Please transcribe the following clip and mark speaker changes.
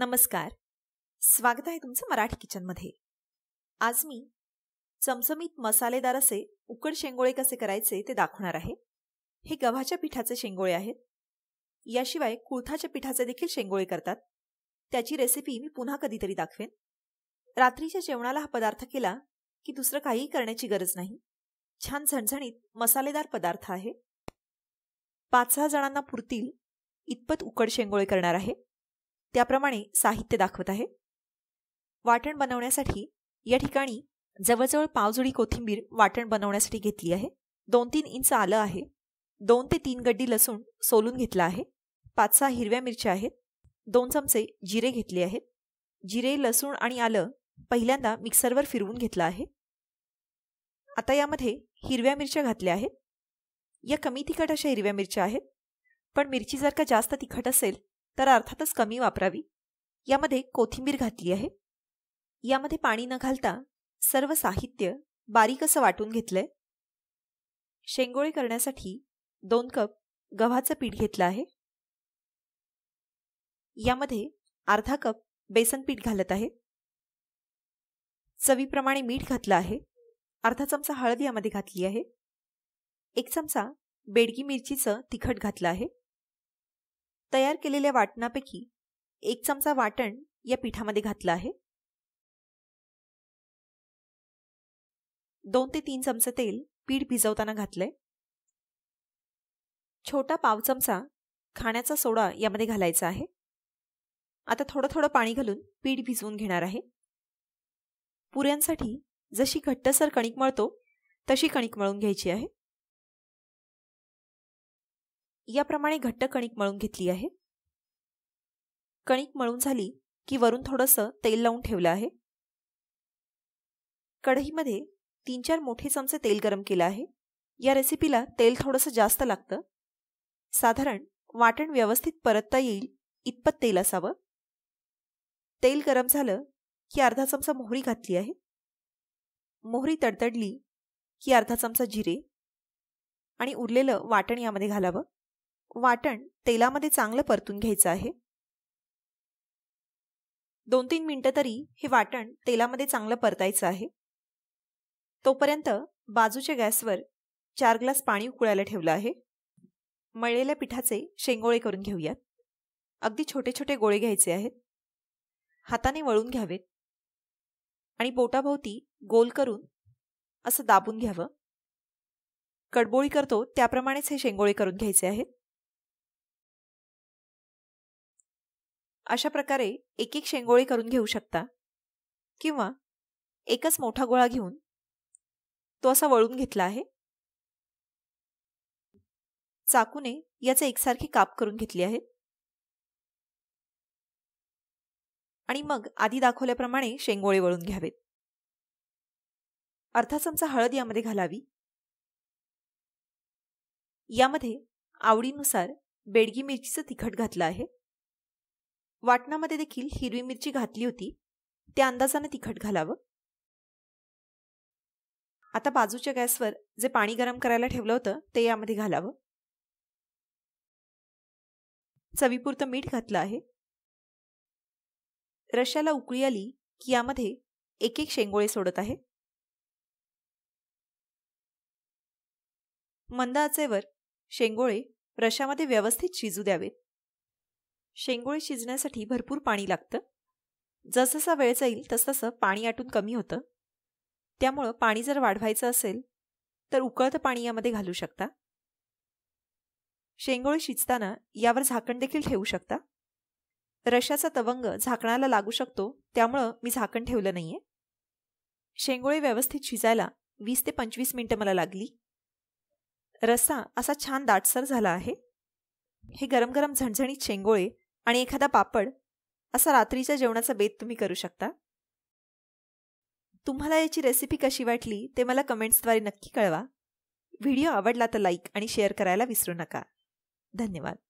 Speaker 1: नमस्कार स्वागत आहे तुमचं मराठी किचनमध्ये आज मी चमचमीत मसालेदार असे उकड शेंगोळे कसे करायचे ते दाखवणार आहे हे गव्हाच्या पिठाचे शेंगोळे आहेत याशिवाय कुळथाच्या पिठाचे देखील शेंगोळे करतात त्याची रेसिपी मी पुन्हा कधीतरी दाखवेन रात्रीच्या जेवणाला हा पदार्थ केला की दुसरं काहीही करण्याची गरज नाही छान झणझणीत मसालेदार पदार्थ आहे पाच सहा जणांना पुरतील इतपत उकड शेंगोळे करणार आहे त्याप्रमाणे साहित्य दाखवत आहे वाटण बनवण्यासाठी या ठिकाणी जवळजवळ पावजुडी कोथिंबीर वाटण बनवण्यासाठी घेतली आहे दोन तीन इंच आलं आहे दोन ते तीन गड्डी लसूण सोलून घेतला आहे पाच सहा हिरव्या मिरच्या आहेत दोन चमचे जिरे घेतले आहेत जिरे लसूण आणि आलं पहिल्यांदा मिक्सरवर फिरवून घेतलं आहे आता यामध्ये हिरव्या मिरच्या घातल्या आहेत या कमी तिखट अशा हिरव्या मिरच्या आहेत पण मिरची जर का जास्त तिखट असेल तर अर्थातच कमी वापरावी यामध्ये कोथिंबीर घातली आहे यामध्ये पाणी न घालता सर्व साहित्य बारीक असं वाटून घेतलंय शेंगोळे करण्यासाठी दोन कप गव्हाचं पीठ घेतलं आहे यामध्ये अर्धा कप बेसन पीठ घालत आहे चवीप्रमाणे मीठ घातलं आहे अर्धा चमचा हळद यामध्ये घातली आहे एक चमचा बेडगी मिरचीचं तिखट घातलं आहे तयार केलेल्या वाटणापैकी एक चमचा वाटण या पिठामध्ये घातलं आहे दोन ते तीन चमचे तेल पीठ भिजवताना घातलंय छोटा पाव चमचा खाण्याचा सोडा यामध्ये घालायचा आहे आता थोडं थोडं पाणी घालून पीठ भिजवून घेणार आहे पुऱ्यांसाठी जशी घट्टसर कणिक मळतो तशी कणिक मळून घ्यायची आहे याप्रमाणे घट्ट कणिक मळून घेतली आहे कणिक मळून झाली की वरून थोडंसं तेल लावून ठेवलं आहे कढईमध्ये तीन चार मोठे चमचे तेल गरम केलं आहे या रेसिपीला तेल थोडंसं जास्त लागतं साधारण वाटण व्यवस्थित परतता येईल इतपत तेल असावं तेल गरम झालं की अर्धा चमचा मोहरी घातली आहे मोहरी तडतडली की अर्धा चमचा जिरे आणि उरलेलं वाटण यामध्ये घालावं वाटण तेलामध्ये चांगलं परतून घ्यायचं आहे दोन तीन मिनटं तरी हे वाटण तेलामध्ये चांगलं परतायचं आहे तोपर्यंत बाजूच्या गॅसवर चार ग्लास पाणी उकळायला ठेवलं आहे मळलेल्या पिठाचे शेंगोळे करून घेऊयात अगदी छोटे छोटे गोळे घ्यायचे आहेत हाताने वळून घ्यावेत आणि बोटाभोवती गोल करून असं दाबून घ्यावं कडबोळी करतो त्याप्रमाणेच हे शेंगोळे करून घ्यायचे आहेत अशा प्रकारे एक एक शेंगोळी करून घेऊ शकता किंवा एकच मोठा गोळा घेऊन तो असा वळून घेतला आहे चाकूने याचे एकसारखी काप करून घेतली आहे आणि मग आधी दाखवल्याप्रमाणे शेंगोळे वळून घ्यावेत अर्धा चमचा हळद यामध्ये घालावी यामध्ये आवडीनुसार बेडगी मिरचीचं तिखट घातलं आहे वाटणामध्ये देखील हिरवी मिरची घातली होती त्या अंदाजाने तिखट घालावं आता बाजूच्या गॅसवर जे पाणी गरम करायला ठेवलं होतं ते यामध्ये घालावं चवीपुरतं मीठ घातलं आहे रश्याला उकळी आली की यामध्ये एक एक शेंगोळे सोडत आहे मंद आचेवर शेंगोळे रशामध्ये व्यवस्थित शिजू द्यावेत शेंगोळे शिजण्यासाठी भरपूर पाणी लागतं जसजसा वेळ जाईल तसतसं पाणी आटून कमी होतं त्यामुळं पाणी जर वाढवायचं असेल तर उकळतं पाणी यामध्ये घालू शकता शेंगोळे शिजताना यावर झाकण देखील ठेवू शकता रशाचा तवंग झाकणाला लागू शकतो त्यामुळं मी झाकण ठेवलं नाहीये शेंगोळे व्यवस्थित शिजायला वीस ते पंचवीस मिनटं मला लागली रसा असा छान दाटसर झाला आहे हे गरम गरम झणझणीत शेंगोळे आणि एखादा पापड असा रात्रीच्या जेवणाचा बेत तुम्ही करू शकता तुम्हाला याची रेसिपी कशी वाटली ते मला कमेंट्सद्वारे नक्की कळवा व्हिडिओ आवडला तर लाईक आणि शेअर करायला विसरू नका धन्यवाद